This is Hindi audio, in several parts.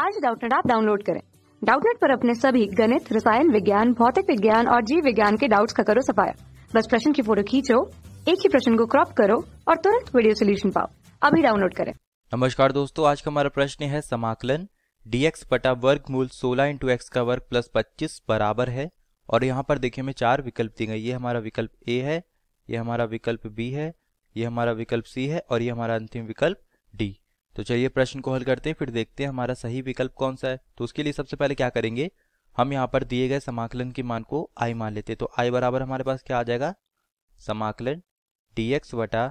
आज डाउटनेट आप डाउनलोड करें डाउटनेट पर अपने सभी गणित रसायन विज्ञान भौतिक विज्ञान और जीव विज्ञान के डाउट्स का करो सफाया बस प्रश्न की फोटो खींचो एक ही प्रश्न को क्रॉप करो और तुरंत वीडियो सोल्यूशन पाओ अभी डाउनलोड करें नमस्कार दोस्तों आज का हमारा प्रश्न है समाकलन एक्स पटा वर्ग मूल सोलह इंटू एक्स का वर्ग प्लस पच्चीस बराबर है और यहाँ पर देखिए हमें चार विकल्प दी गई ये हमारा विकल्प ए है ये हमारा विकल्प बी है ये हमारा विकल्प सी है और ये हमारा अंतिम विकल्प डी तो चलिए प्रश्न को हल करते हैं फिर देखते हैं हमारा सही विकल्प कौन सा है तो उसके लिए सबसे पहले क्या करेंगे हम यहाँ पर दिए गए समाकलन के मान को आई मान लेते हैं तो आई बराबर हमारे पास क्या आ जाएगा समाकलन dx एक्स बटा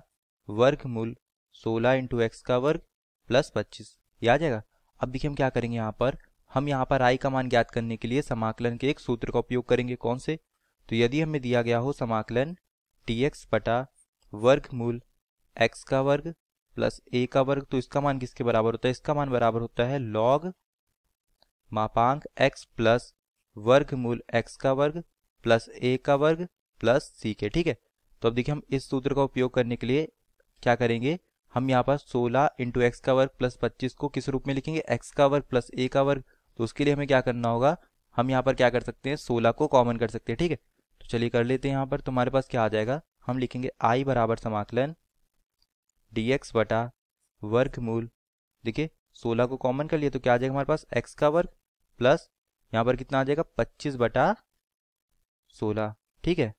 मूल सोलह इंटू एक्स का वर्ग प्लस पच्चीस ये आ जाएगा अब देखिए हम क्या करेंगे यहाँ पर हम यहाँ पर आई का मान ज्ञात करने के लिए समाकलन के एक सूत्र का उपयोग करेंगे कौन से तो यदि हमें दिया गया हो समाकलन dx एक्स बटा मूल एक्स का वर्ग प्लस ए का वर्ग तो इसका मान किसके बराबर होता है इसका मान बराबर होता है लॉग मापांक एक्स प्लस मूल एक्स का वर्ग प्लस ए का वर्ग प्लस सी के ठीक है तो अब देखिए हम इस सूत्र का उपयोग करने के लिए क्या करेंगे हम यहाँ पर 16 इंटू एक्स का वर्ग प्लस पच्चीस को किस रूप में लिखेंगे एक्स का वर्ग प्लस ए का वर्ग तो उसके लिए हमें क्या करना होगा हम यहाँ पर क्या कर सकते हैं सोलह को कॉमन कर सकते हैं ठीक है तो चलिए कर लेते हैं यहाँ पर तुम्हारे तो पास क्या आ जाएगा हम लिखेंगे आई बराबर समाकलन डी एक्स बटा वर्गमूल देखिए सोलह को कॉमन कर लिया तो क्या आ जाएगा हमारे पास एक्स का वर्ग प्लस यहाँ पर कितना आ जाएगा पच्चीस बटा सोलह ठीक है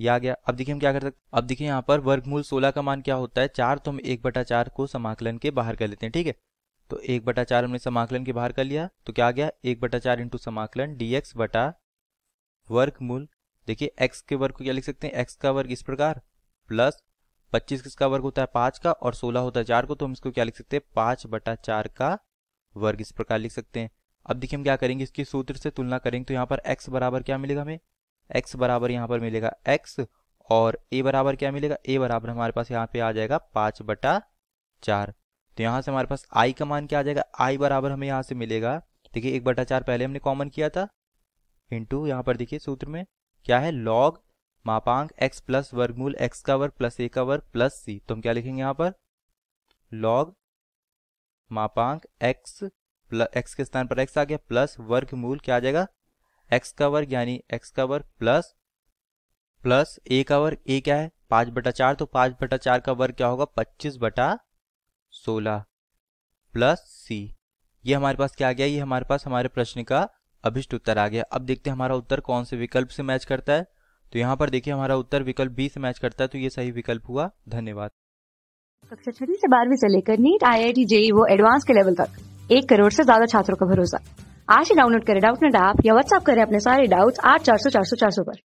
ये आ गया अब देखिए हम क्या कर सकते अब देखिए यहाँ पर वर्गमूल सोलह का मान क्या होता है चार तो हम एक बटा चार को समाकलन के बाहर कर लेते हैं ठीक है तो एक बटा चार हमने समाकलन के बाहर कर लिया तो क्या आ गया एक बटा चार इंटू समाकलन डी एक्स बटा वर्गमूल देखिए एक्स के वर्ग को क्या लिख सकते हैं एक्स का वर्ग इस प्रकार प्लस पच्चीस किसका वर्ग होता है पांच का और सोलह होता है चार को तो हम इसको क्या लिख सकते हैं पांच बटा चार का वर्ग इस प्रकार लिख सकते हैं अब देखिए हम क्या करेंगे इसके सूत्र से तुलना करेंगे तो यहाँ पर x बराबर क्या मिलेगा हमें x बराबर यहाँ पर मिलेगा x और a बराबर क्या मिलेगा a बराबर हमारे पास यहाँ पे आ जाएगा पांच बटा चार तो यहाँ से हमारे पास i का मान क्या आ जाएगा i बराबर हमें यहाँ से मिलेगा देखिए एक बटा चार पहले हमने कॉमन किया था इंटू यहाँ पर देखिए सूत्र में क्या है लॉग मापांक x प्लस वर्गमूल x का वर्ग प्लस ए का वर्ग प्लस सी तो हम क्या लिखेंगे यहां पर लॉग मापांक x प्लस एक्स के स्थान पर x आ गया प्लस वर्गमूल क्या आ जाएगा x का वर्ग यानी x का वर्ग प्लस प्लस ए का वर्ग ए क्या है पांच बटा चार तो पांच बटा चार का वर्ग क्या होगा पच्चीस बटा सोलह प्लस सी ये हमारे पास क्या आ गया ये हमारे पास हमारे प्रश्न का अभिष्ट उत्तर आ गया अब देखते हैं हमारा उत्तर कौन से विकल्प से मैच करता है तो यहाँ पर देखिए हमारा उत्तर विकल्प बी से मैच करता है तो ये सही विकल्प हुआ धन्यवाद कक्षा छठी से बारहवीं से लेकर NEET I I T JEE वो एडवांस के लेवल तक एक करोड़ से ज्यादा छात्रों का भरोसा आज ही डाउनलोड करें डाउट नेट ऐप या व्हाट्सअप करें अपने सारे डाउट्स आठ चार सौ चार सौ चार सौ पर